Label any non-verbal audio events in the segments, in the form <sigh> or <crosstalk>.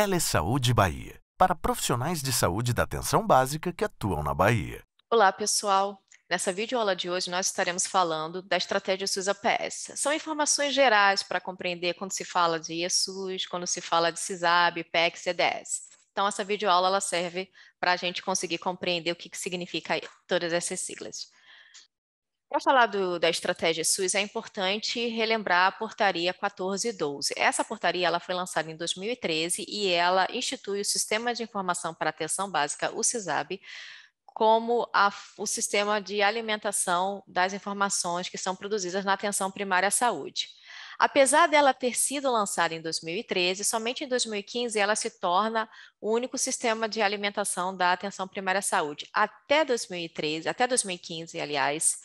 Telesaúde Bahia para profissionais de saúde da atenção básica que atuam na Bahia. Olá, pessoal. Nessa videoaula de hoje, nós estaremos falando da estratégia SUS-APS. São informações gerais para compreender quando se fala de IESUS, quando se fala de CISAB, PEC, CDS. Então, essa videoaula ela serve para a gente conseguir compreender o que, que significa todas essas siglas. Para falar do, da estratégia SUS, é importante relembrar a portaria 1412. Essa portaria ela foi lançada em 2013 e ela institui o Sistema de Informação para Atenção Básica, o CISAB, como a, o sistema de alimentação das informações que são produzidas na atenção primária à saúde. Apesar dela ter sido lançada em 2013, somente em 2015 ela se torna o único sistema de alimentação da atenção primária à saúde. Até 2013, até 2015, aliás,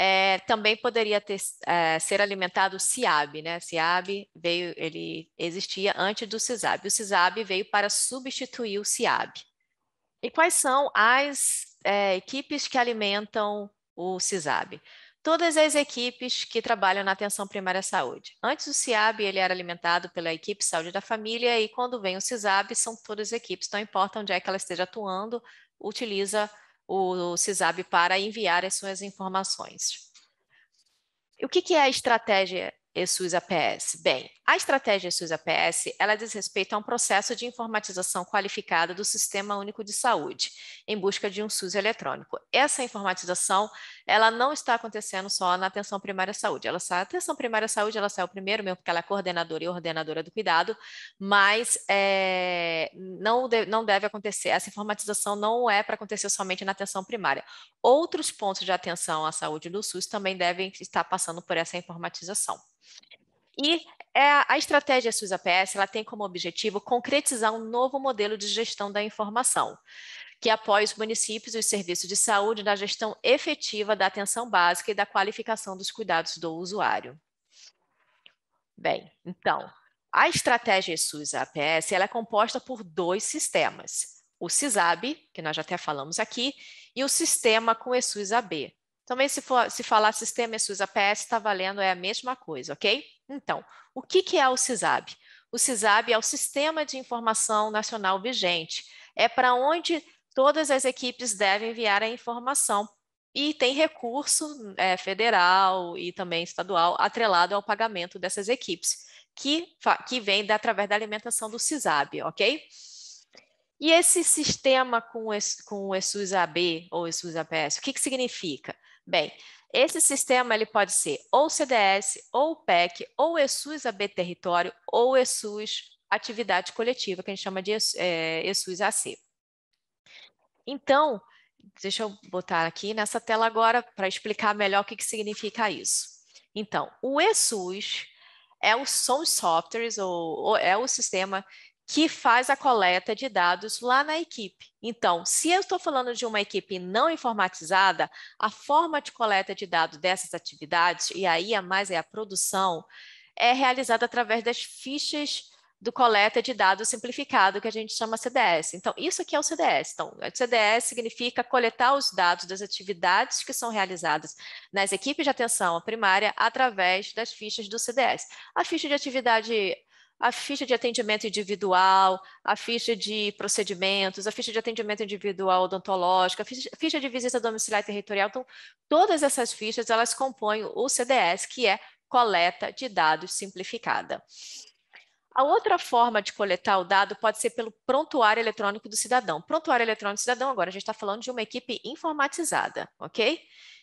é, também poderia ter, é, ser alimentado o CIAB, né? CIAB veio, ele existia antes do CISAB. O CISAB veio para substituir o CIAB. E quais são as é, equipes que alimentam o CISAB? Todas as equipes que trabalham na atenção primária à saúde. Antes o CIAB ele era alimentado pela equipe saúde da família e quando vem o CISAB são todas as equipes, não importa onde é que ela esteja atuando, utiliza o CISAB para enviar as suas informações. O que, que é a estratégia ESUS APS? Bem, a estratégia ESUS APS ela diz respeito a um processo de informatização qualificada do Sistema Único de Saúde, em busca de um SUS eletrônico. Essa informatização ela não está acontecendo só na atenção primária à saúde. Ela sai, a atenção primária à saúde, ela saiu primeiro mesmo, porque ela é coordenadora e ordenadora do cuidado, mas é, não, de, não deve acontecer, essa informatização não é para acontecer somente na atenção primária. Outros pontos de atenção à saúde do SUS também devem estar passando por essa informatização. E é, a estratégia SUS-APS ela tem como objetivo concretizar um novo modelo de gestão da informação que apoia os municípios e os serviços de saúde na gestão efetiva da atenção básica e da qualificação dos cuidados do usuário. Bem, então, a estratégia SUS-APS é composta por dois sistemas, o CISAB, que nós já até falamos aqui, e o sistema com ESUS-AB. Também se, for, se falar sistema ESUS-APS, está valendo, é a mesma coisa, ok? Então, o que, que é o CISAB? O CISAB é o Sistema de Informação Nacional Vigente, é para onde todas as equipes devem enviar a informação. E tem recurso é, federal e também estadual atrelado ao pagamento dessas equipes, que, que vem da, através da alimentação do CISAB, ok? E esse sistema com, esse, com o ESUS-AB ou ESUS-APS, o que, que significa? Bem, esse sistema ele pode ser ou CDS, ou PEC, ou ESUS-AB território, ou ESUS atividade coletiva, que a gente chama de ESUS-AC. É, então, deixa eu botar aqui nessa tela agora para explicar melhor o que, que significa isso. Então, o ESUS é o SOM softwares ou, ou é o sistema que faz a coleta de dados lá na equipe. Então, se eu estou falando de uma equipe não informatizada, a forma de coleta de dados dessas atividades, e aí a é mais é a produção, é realizada através das fichas do coleta de dados simplificado, que a gente chama CDS. Então, isso aqui é o CDS. Então, o CDS significa coletar os dados das atividades que são realizadas nas equipes de atenção primária através das fichas do CDS. A ficha de atividade a ficha de atendimento individual, a ficha de procedimentos, a ficha de atendimento individual odontológico, a ficha, ficha de visita domiciliar territorial. Então, todas essas fichas, elas compõem o CDS, que é coleta de dados simplificada. A outra forma de coletar o dado pode ser pelo prontuário eletrônico do cidadão. Prontuário eletrônico do cidadão, agora a gente está falando de uma equipe informatizada, ok?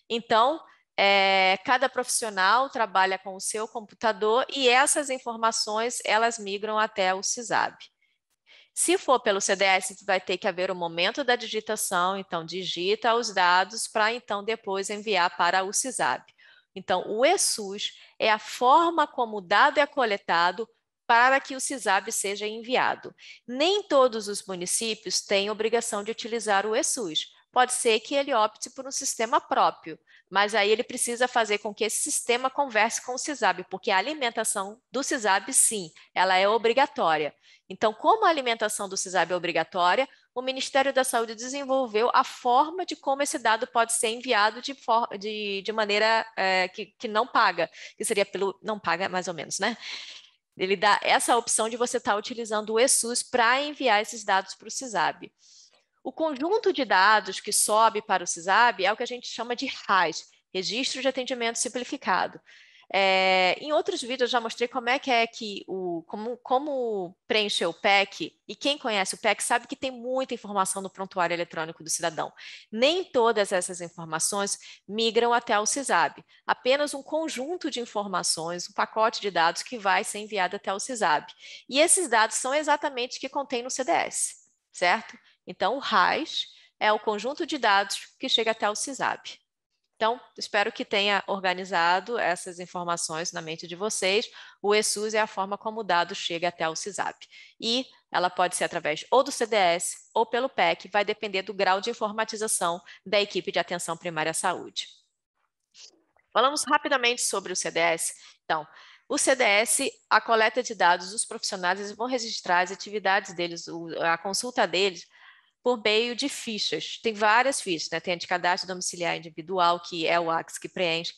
Então, é, cada profissional trabalha com o seu computador e essas informações elas migram até o CISAB. Se for pelo CDS, vai ter que haver o momento da digitação, então digita os dados para então depois enviar para o CISAB. Então, o ESUS é a forma como o dado é coletado para que o CISAB seja enviado. Nem todos os municípios têm obrigação de utilizar o ESUS. Pode ser que ele opte por um sistema próprio, mas aí ele precisa fazer com que esse sistema converse com o CISAB, porque a alimentação do CISAB, sim, ela é obrigatória. Então, como a alimentação do CISAB é obrigatória, o Ministério da Saúde desenvolveu a forma de como esse dado pode ser enviado de, for, de, de maneira é, que, que não paga, que seria pelo. não paga mais ou menos, né? Ele dá essa opção de você estar tá utilizando o ESUS para enviar esses dados para o CISAB. O conjunto de dados que sobe para o CISAB é o que a gente chama de RAS, Registro de Atendimento Simplificado. É, em outros vídeos eu já mostrei como é que é que o como, como preencher o PEC e quem conhece o PEC sabe que tem muita informação no prontuário eletrônico do cidadão. Nem todas essas informações migram até o CISAB, apenas um conjunto de informações, um pacote de dados que vai ser enviado até o CISAB. E esses dados são exatamente o que contém no CDS, certo? Então o RAIS é o conjunto de dados que chega até o CISAB. Então, espero que tenha organizado essas informações na mente de vocês. O ESUS é a forma como o dado chega até o CISAP. E ela pode ser através ou do CDS ou pelo PEC, vai depender do grau de informatização da equipe de atenção primária à saúde. Falamos rapidamente sobre o CDS. Então, o CDS, a coleta de dados dos profissionais, eles vão registrar as atividades deles, a consulta deles por meio de fichas. Tem várias fichas, né? Tem a de cadastro domiciliar individual, que é o AX que preenche,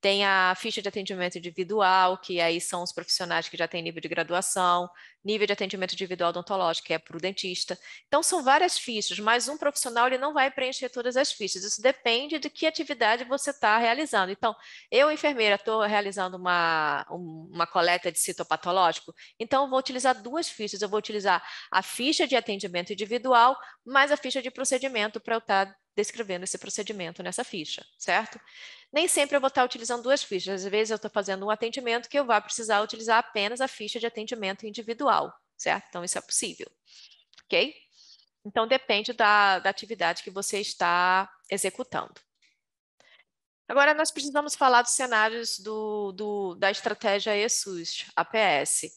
tem a ficha de atendimento individual, que aí são os profissionais que já têm nível de graduação, nível de atendimento individual odontológico, que é para o dentista. Então, são várias fichas, mas um profissional ele não vai preencher todas as fichas. Isso depende de que atividade você está realizando. Então, eu, enfermeira, estou realizando uma, uma coleta de citopatológico, então vou utilizar duas fichas. Eu vou utilizar a ficha de atendimento individual, mais a ficha de procedimento para eu estar tá descrevendo esse procedimento nessa ficha, certo? Nem sempre eu vou estar utilizando duas fichas, às vezes eu estou fazendo um atendimento que eu vou precisar utilizar apenas a ficha de atendimento individual, certo? Então, isso é possível, ok? Então, depende da, da atividade que você está executando. Agora, nós precisamos falar dos cenários do, do, da estratégia ESUS, APS.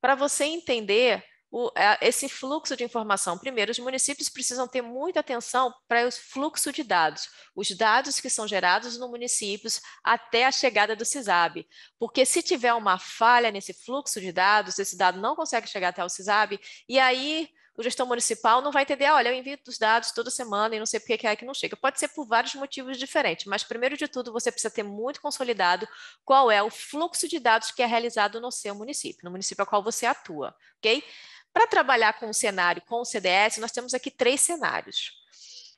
Para você entender o, é, esse fluxo de informação. Primeiro, os municípios precisam ter muita atenção para o fluxo de dados, os dados que são gerados nos municípios até a chegada do CISAB, porque se tiver uma falha nesse fluxo de dados, esse dado não consegue chegar até o CISAB, e aí o gestor municipal não vai entender, olha, eu envio os dados toda semana e não sei por que é que não chega. Pode ser por vários motivos diferentes, mas primeiro de tudo, você precisa ter muito consolidado qual é o fluxo de dados que é realizado no seu município, no município ao qual você atua, ok? Para trabalhar com o cenário, com o CDS, nós temos aqui três cenários.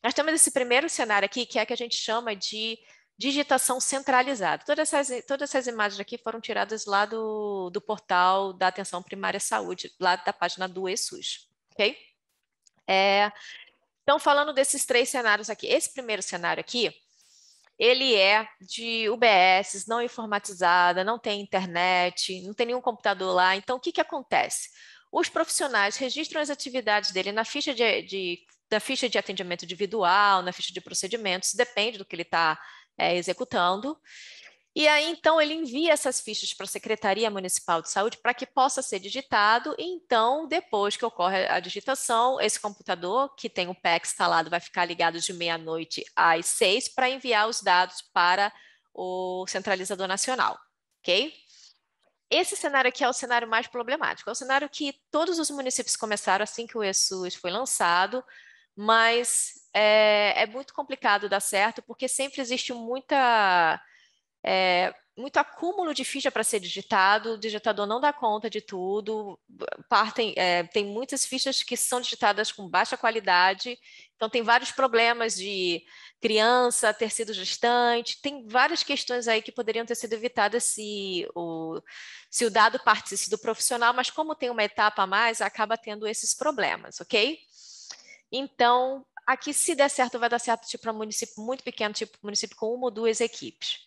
Nós temos esse primeiro cenário aqui, que é que a gente chama de digitação centralizada. Todas essas, todas essas imagens aqui foram tiradas lá do, do portal da Atenção Primária Saúde, lá da página do ESUS, ok? É, então, falando desses três cenários aqui, esse primeiro cenário aqui, ele é de UBS, não informatizada, não tem internet, não tem nenhum computador lá. Então, o que, que acontece? Os profissionais registram as atividades dele na ficha de, de ficha de atendimento individual, na ficha de procedimentos, depende do que ele está é, executando. E aí, então, ele envia essas fichas para a Secretaria Municipal de Saúde para que possa ser digitado. E então, depois que ocorre a digitação, esse computador que tem o PEC instalado vai ficar ligado de meia-noite às seis para enviar os dados para o centralizador nacional, ok? Esse cenário aqui é o cenário mais problemático, é o cenário que todos os municípios começaram assim que o ESUS foi lançado, mas é, é muito complicado dar certo, porque sempre existe muita é, muito acúmulo de ficha para ser digitado, o digitador não dá conta de tudo, partem, é, tem muitas fichas que são digitadas com baixa qualidade, então tem vários problemas de criança ter sido gestante, tem várias questões aí que poderiam ter sido evitadas se o, se o dado partisse do profissional, mas como tem uma etapa a mais, acaba tendo esses problemas, ok? Então, aqui se der certo, vai dar certo para tipo, um município muito pequeno, tipo município com uma ou duas equipes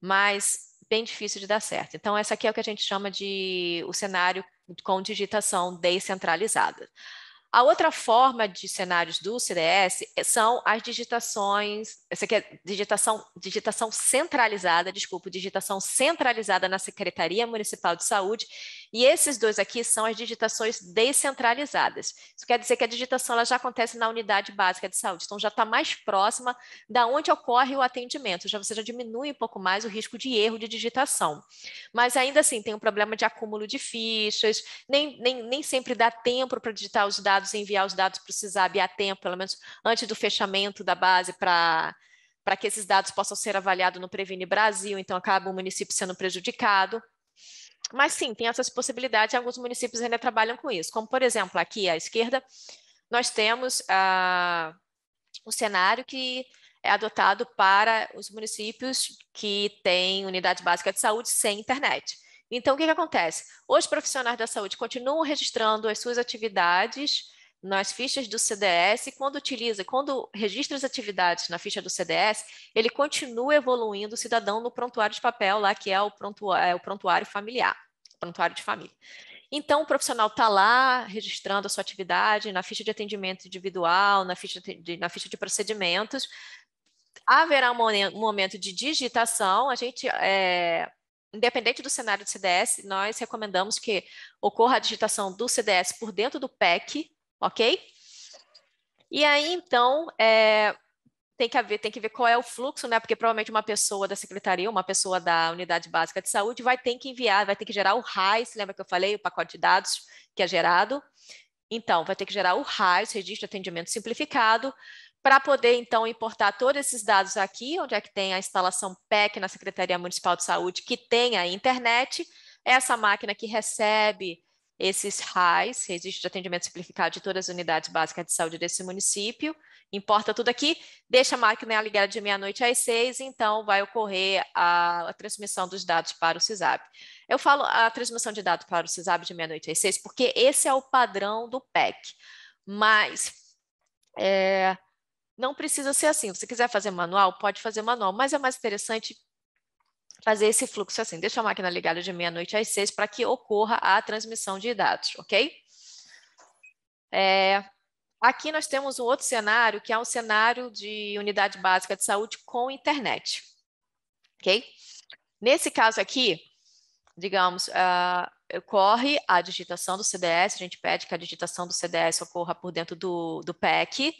mas bem difícil de dar certo. Então, essa aqui é o que a gente chama de o cenário com digitação descentralizada. A outra forma de cenários do CDS são as digitações, essa aqui é digitação, digitação centralizada, desculpa, digitação centralizada na Secretaria Municipal de Saúde, e esses dois aqui são as digitações descentralizadas. Isso quer dizer que a digitação ela já acontece na unidade básica de saúde, então já está mais próxima da onde ocorre o atendimento, já você já diminui um pouco mais o risco de erro de digitação. Mas ainda assim tem um problema de acúmulo de fichas, nem, nem, nem sempre dá tempo para digitar os dados e enviar os dados para o CISAB a tempo, pelo menos antes do fechamento da base para para que esses dados possam ser avaliados no Previne Brasil, então acaba o município sendo prejudicado mas sim, tem essas possibilidades, alguns municípios ainda trabalham com isso, como por exemplo, aqui à esquerda, nós temos ah, o um cenário que é adotado para os municípios que têm unidade básica de saúde sem internet. Então, o que, que acontece? Os profissionais da saúde continuam registrando as suas atividades nas fichas do CDS quando utiliza, quando registra as atividades na ficha do CDS, ele continua evoluindo o cidadão no prontuário de papel lá, que é o prontuário, é o prontuário familiar, prontuário de família. Então, o profissional está lá registrando a sua atividade na ficha de atendimento individual, na ficha de, na ficha de procedimentos. Haverá um momento de digitação, a gente é, independente do cenário do CDS, nós recomendamos que ocorra a digitação do CDS por dentro do PEC, ok? E aí, então, é, tem que haver, tem que ver qual é o fluxo, né? Porque provavelmente uma pessoa da secretaria, uma pessoa da unidade básica de saúde vai ter que enviar, vai ter que gerar o RAIS, lembra que eu falei, o pacote de dados que é gerado? Então, vai ter que gerar o RAIS, registro de atendimento simplificado, para poder então importar todos esses dados aqui, onde é que tem a instalação PEC na Secretaria Municipal de Saúde, que tem a internet, essa máquina que recebe esses RAIs, Registro de Atendimento Simplificado de todas as unidades básicas de saúde desse município, importa tudo aqui, deixa a máquina ligada de meia-noite às seis, então vai ocorrer a, a, transmissão dos dados para o CISAB. Eu falo a transmissão de dados para o CISAB de meia-noite às seis, porque esse é o padrão do PEC, mas é, não precisa ser assim. Se quiser fazer manual, pode fazer manual, mas é mais interessante fazer esse fluxo assim, deixa a máquina ligada de meia-noite às seis para que ocorra a transmissão de dados, ok? É, aqui nós temos um outro cenário, que é um cenário de unidade básica de saúde com internet, ok? Nesse caso aqui, digamos, uh, ocorre a digitação do CDS, a gente pede que a digitação do CDS ocorra por dentro do, do PEC,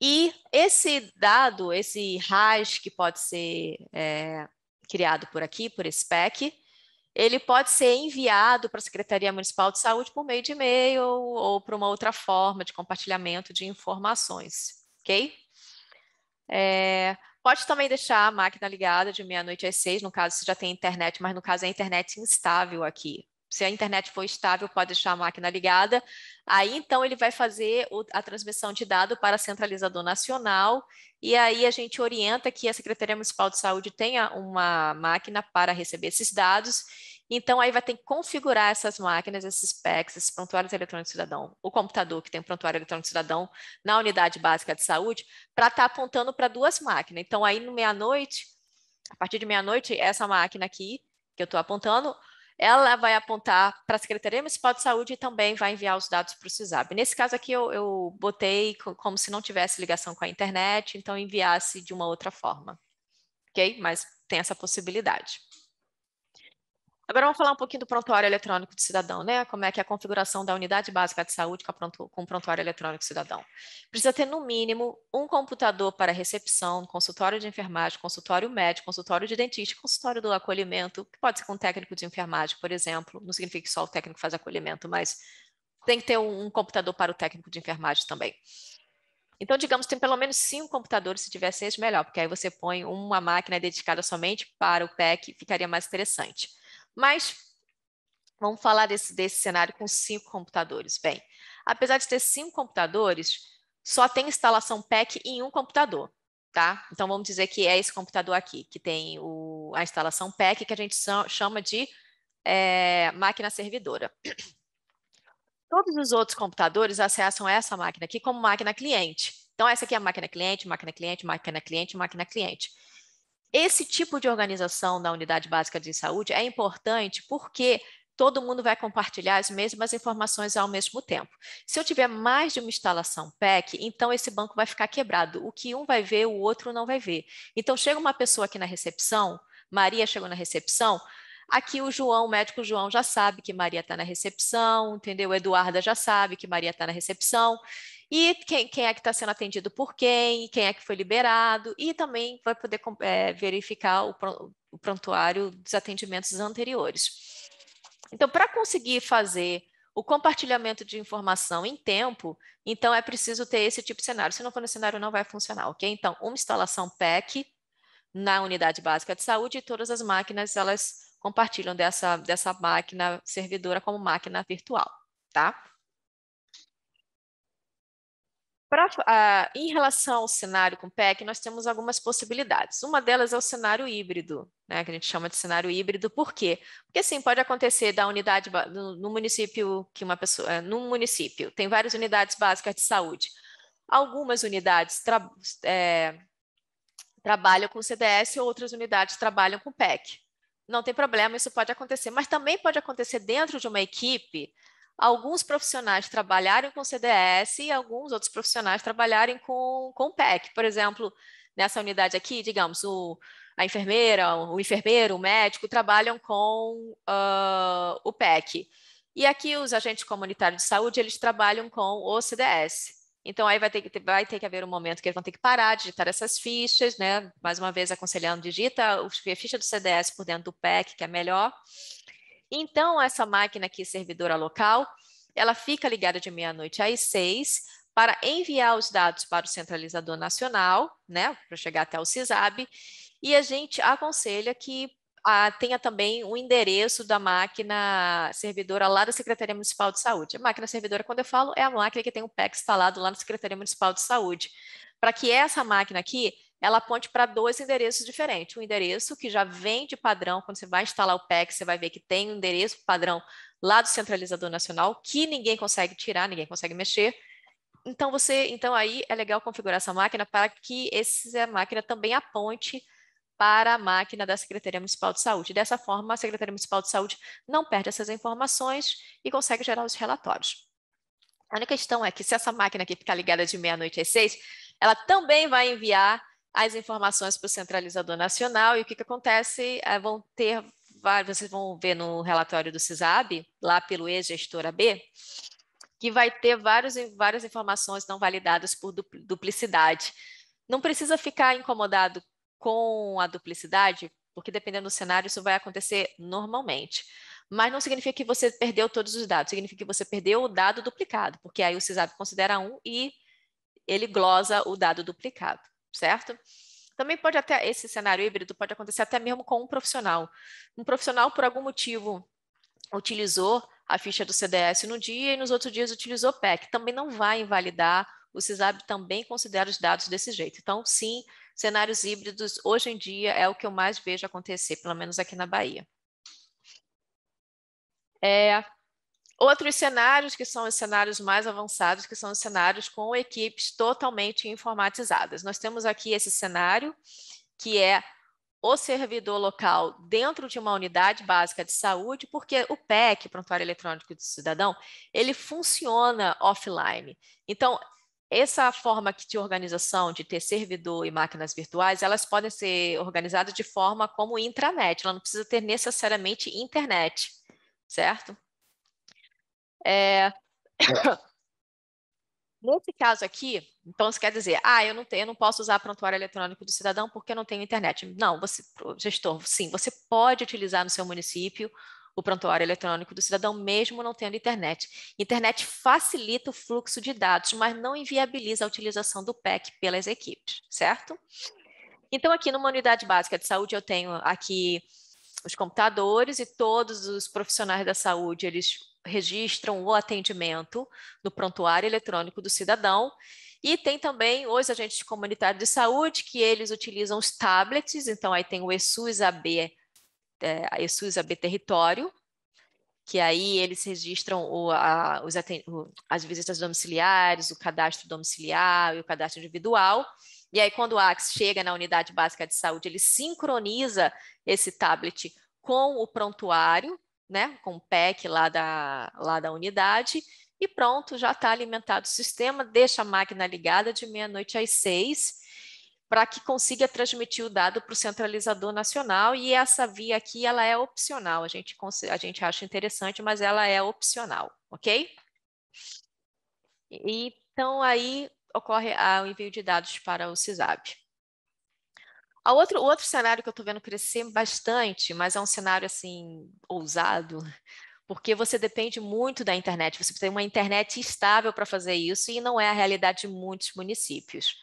e esse dado, esse RAS, que pode ser é, criado por aqui, por esse PEC, ele pode ser enviado para a Secretaria Municipal de Saúde por meio de e-mail ou por uma outra forma de compartilhamento de informações, ok? É, pode também deixar a máquina ligada de meia-noite às seis, no caso você já tem internet, mas no caso é internet instável aqui se a internet for estável, pode deixar a máquina ligada. Aí então ele vai fazer a transmissão de dado para centralizador nacional, e aí a gente orienta que a Secretaria Municipal de Saúde tenha uma máquina para receber esses dados. Então aí vai ter que configurar essas máquinas, esses PECs, esses prontuários eletrônicos cidadão, o computador que tem o prontuário eletrônico cidadão na unidade básica de saúde, para estar tá apontando para duas máquinas. Então aí no meia-noite, a partir de meia-noite, essa máquina aqui que eu estou apontando, ela vai apontar para a Secretaria Municipal de Saúde e também vai enviar os dados para o CISAB. Nesse caso aqui, eu, eu botei como se não tivesse ligação com a internet, então enviasse de uma outra forma, ok? Mas tem essa possibilidade. Agora vamos falar um pouquinho do prontuário eletrônico de cidadão, né? Como é que é a configuração da unidade básica de saúde com, com o prontuário eletrônico cidadão. Precisa ter, no mínimo, um computador para recepção, consultório de enfermagem, consultório médico, consultório de dentista, consultório do acolhimento, que pode ser com um técnico de enfermagem, por exemplo. Não significa que só o técnico faz acolhimento, mas tem que ter um, um computador para o técnico de enfermagem também. Então, digamos, tem pelo menos cinco computadores, se tiver seis, melhor, porque aí você põe uma máquina dedicada somente para o PEC, ficaria mais interessante. Mas vamos falar desse, desse cenário com cinco computadores. Bem, apesar de ter cinco computadores, só tem instalação PEC em um computador, tá? Então vamos dizer que é esse computador aqui, que tem o, a instalação PEC, que a gente chama de é, máquina servidora. Todos os outros computadores acessam essa máquina aqui como máquina cliente. Então, essa aqui é a máquina cliente, máquina cliente, máquina cliente, máquina cliente. Esse tipo de organização da unidade básica de saúde é importante porque todo mundo vai compartilhar as mesmas informações ao mesmo tempo. Se eu tiver mais de uma instalação PEC, então esse banco vai ficar quebrado. O que um vai ver, o outro não vai ver. Então chega uma pessoa aqui na recepção, Maria chegou na recepção, Aqui o João, o médico João já sabe que Maria está na recepção, entendeu? Eduarda já sabe que Maria está na recepção. E quem, quem é que está sendo atendido por quem, quem é que foi liberado, e também vai poder é, verificar o, o prontuário dos atendimentos anteriores. Então, para conseguir fazer o compartilhamento de informação em tempo, então é preciso ter esse tipo de cenário. Se não for no cenário, não vai funcionar, ok? Então, uma instalação PEC na unidade básica de saúde e todas as máquinas, elas compartilham dessa, dessa máquina servidora como máquina virtual, tá? Pra, em relação ao cenário com PEC, nós temos algumas possibilidades. Uma delas é o cenário híbrido, né, que a gente chama de cenário híbrido. Por quê? Porque sim, pode acontecer da unidade no, no município que uma pessoa, é, num município tem várias unidades básicas de saúde. Algumas unidades tra, é, trabalham com CDS, outras unidades trabalham com PEC não tem problema, isso pode acontecer. Mas também pode acontecer dentro de uma equipe alguns profissionais trabalharem com CDS e alguns outros profissionais trabalharem com, com PEC. Por exemplo, nessa unidade aqui, digamos, o, a enfermeira, o enfermeiro, o médico trabalham com uh, o PEC. E aqui os agentes comunitários de saúde, eles trabalham com o CDS. Então, aí vai ter, que, vai ter que haver um momento que eles vão ter que parar de digitar essas fichas, né? Mais uma vez, aconselhando, digita a ficha do CDS por dentro do PEC, que é melhor. Então, essa máquina aqui, servidora local, ela fica ligada de meia-noite às seis para enviar os dados para o centralizador nacional, né? Para chegar até o CISAB. E a gente aconselha que a, tenha também o endereço da máquina servidora lá da Secretaria Municipal de Saúde. A máquina servidora, quando eu falo, é a máquina que tem o PEC instalado lá na Secretaria Municipal de Saúde. Para que essa máquina aqui, ela aponte para dois endereços diferentes. Um endereço que já vem de padrão, quando você vai instalar o PEC, você vai ver que tem um endereço padrão lá do centralizador nacional, que ninguém consegue tirar, ninguém consegue mexer. Então, você, então aí é legal configurar essa máquina para que essa máquina também aponte para a máquina da Secretaria Municipal de Saúde. Dessa forma, a Secretaria Municipal de Saúde não perde essas informações e consegue gerar os relatórios. A única questão é que se essa máquina aqui ficar ligada de meia-noite às seis, ela também vai enviar as informações para o centralizador nacional e o que, que acontece? É, vão ter vocês vão ver no relatório do CISAB, lá pelo ex gestora B, que vai ter vários, várias informações não validadas por duplicidade. Não precisa ficar incomodado com a duplicidade, porque dependendo do cenário, isso vai acontecer normalmente. Mas não significa que você perdeu todos os dados, significa que você perdeu o dado duplicado, porque aí o CISAB considera um e ele glosa o dado duplicado, certo? Também pode até, esse cenário híbrido pode acontecer até mesmo com um profissional. Um profissional, por algum motivo, utilizou a ficha do CDS no dia e nos outros dias utilizou PEC. Também não vai invalidar o CISAB também considera os dados desse jeito. Então, sim, cenários híbridos hoje em dia é o que eu mais vejo acontecer, pelo menos aqui na Bahia. É, outros cenários que são os cenários mais avançados, que são os cenários com equipes totalmente informatizadas. Nós temos aqui esse cenário que é o servidor local dentro de uma unidade básica de saúde, porque o PEC, Prontuário Eletrônico do Cidadão, ele funciona offline. Então, essa forma de organização de ter servidor e máquinas virtuais, elas podem ser organizadas de forma como intranet, ela não precisa ter necessariamente internet, certo? É... <coughs> Nesse caso aqui, então você quer dizer, ah, eu não tenho, eu não posso usar prontuário eletrônico do cidadão porque eu não tenho internet. Não, você, gestor, sim, você pode utilizar no seu município o prontuário eletrônico do cidadão, mesmo não tendo internet. Internet facilita o fluxo de dados, mas não inviabiliza a utilização do PEC pelas equipes, certo? Então, aqui numa unidade básica de saúde, eu tenho aqui os computadores e todos os profissionais da saúde, eles registram o atendimento no prontuário eletrônico do cidadão. E tem também os agentes comunitários de saúde, que eles utilizam os tablets, então aí tem o ESUS AB é, a ESUS AB é Território, que aí eles registram o, a, os, as visitas domiciliares, o cadastro domiciliar e o cadastro individual. E aí, quando o AX chega na unidade básica de saúde, ele sincroniza esse tablet com o prontuário, né, com o PEC lá da, lá da unidade, e pronto, já está alimentado o sistema, deixa a máquina ligada de meia-noite às seis, para que consiga transmitir o dado para o centralizador nacional e essa via aqui ela é opcional, a gente, a gente acha interessante, mas ela é opcional, ok? E, então aí ocorre o envio de dados para o CISAB. O outro, outro cenário que eu estou vendo crescer bastante, mas é um cenário assim ousado, porque você depende muito da internet, você precisa uma internet estável para fazer isso e não é a realidade de muitos municípios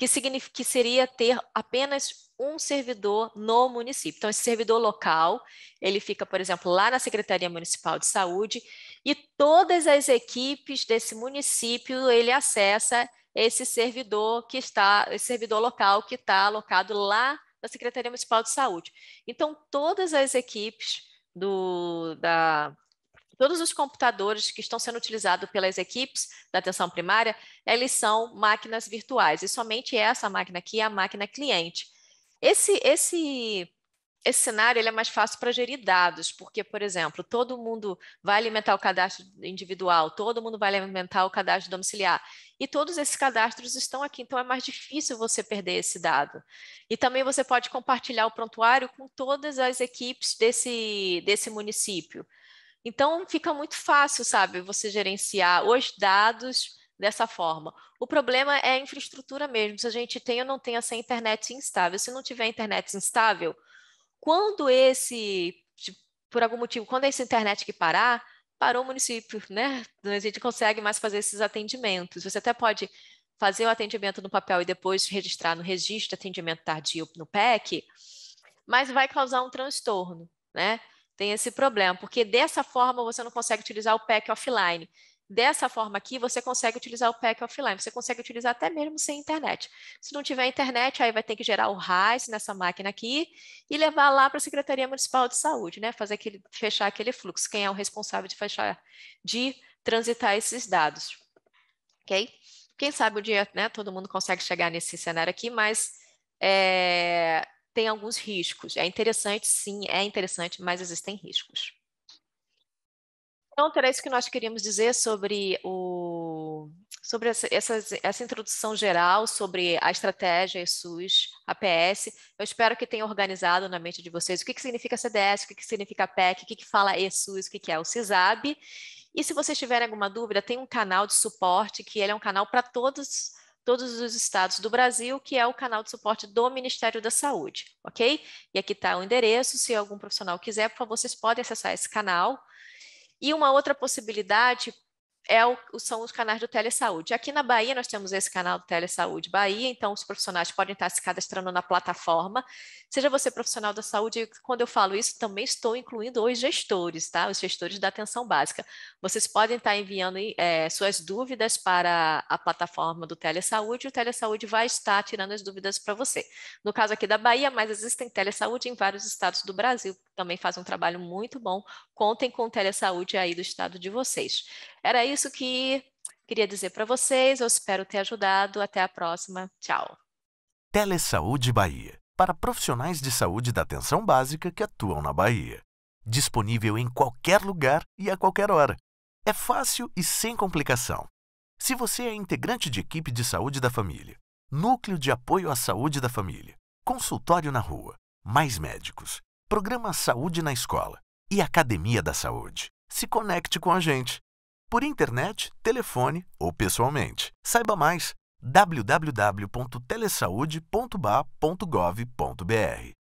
que, significa, que seria ter apenas um servidor no município. Então, esse servidor local, ele fica, por exemplo, lá na Secretaria Municipal de Saúde, e todas as equipes desse município, ele acessa esse servidor que está, esse servidor local que está alocado lá na Secretaria Municipal de Saúde. Então, todas as equipes do, da, todos os computadores que estão sendo utilizados pelas equipes da atenção primária, eles são máquinas virtuais, e somente essa máquina aqui é a máquina cliente. Esse, esse, esse cenário ele é mais fácil para gerir dados, porque, por exemplo, todo mundo vai alimentar o cadastro individual, todo mundo vai alimentar o cadastro domiciliar, e todos esses cadastros estão aqui, então é mais difícil você perder esse dado. E também você pode compartilhar o prontuário com todas as equipes desse, desse município. Então fica muito fácil, sabe, você gerenciar os dados dessa forma. O problema é a infraestrutura mesmo, se a gente tem ou não tem essa internet instável. Se não tiver internet instável, quando esse, tipo, por algum motivo, quando essa internet que parar, parou o município, né? A gente consegue mais fazer esses atendimentos. Você até pode fazer o atendimento no papel e depois registrar no registro atendimento tardio no PEC, mas vai causar um transtorno, né? Tem esse problema, porque dessa forma você não consegue utilizar o pack offline. Dessa forma aqui, você consegue utilizar o pack offline, você consegue utilizar até mesmo sem internet. Se não tiver internet, aí vai ter que gerar o RAIS nessa máquina aqui e levar lá para a Secretaria Municipal de Saúde, né? Fazer aquele, fechar aquele fluxo, quem é o responsável de fechar, de transitar esses dados. Ok? Quem sabe o dia, né? Todo mundo consegue chegar nesse cenário aqui, mas é, tem alguns riscos. É interessante, sim, é interessante, mas existem riscos. Então, era isso que nós queríamos dizer sobre, o, sobre essa, essa, essa introdução geral sobre a estratégia SUS, APS. Eu espero que tenha organizado na mente de vocês o que, que significa CDS, o que, que significa PEC, o que, que fala ESUS, o que, que é o CISAB. E se vocês tiverem alguma dúvida, tem um canal de suporte que ele é um canal para todos todos os estados do Brasil, que é o canal de suporte do Ministério da Saúde, ok? E aqui está o endereço, se algum profissional quiser, por favor, vocês podem acessar esse canal. E uma outra possibilidade é o, são os canais do Telesaúde. Aqui na Bahia, nós temos esse canal do Telesaúde Bahia, então os profissionais podem estar se cadastrando na plataforma. Seja você profissional da saúde, quando eu falo isso, também estou incluindo os gestores, tá? Os gestores da atenção básica. Vocês podem estar enviando é, suas dúvidas para a plataforma do Telesaúde, e o Telesaúde vai estar tirando as dúvidas para você. No caso aqui da Bahia, mas existem Telesaúde em vários estados do Brasil, também faz um trabalho muito bom. Contem com o Telesaúde aí do estado de vocês. Era isso que queria dizer para vocês. Eu espero ter ajudado. Até a próxima. Tchau. Telesaúde Bahia para profissionais de saúde da atenção básica que atuam na Bahia. Disponível em qualquer lugar e a qualquer hora. É fácil e sem complicação. Se você é integrante de equipe de saúde da família, núcleo de apoio à saúde da família, consultório na rua, mais médicos, programa Saúde na Escola e Academia da Saúde, se conecte com a gente por internet, telefone ou pessoalmente. Saiba mais www.telesaude.ba.gov.br.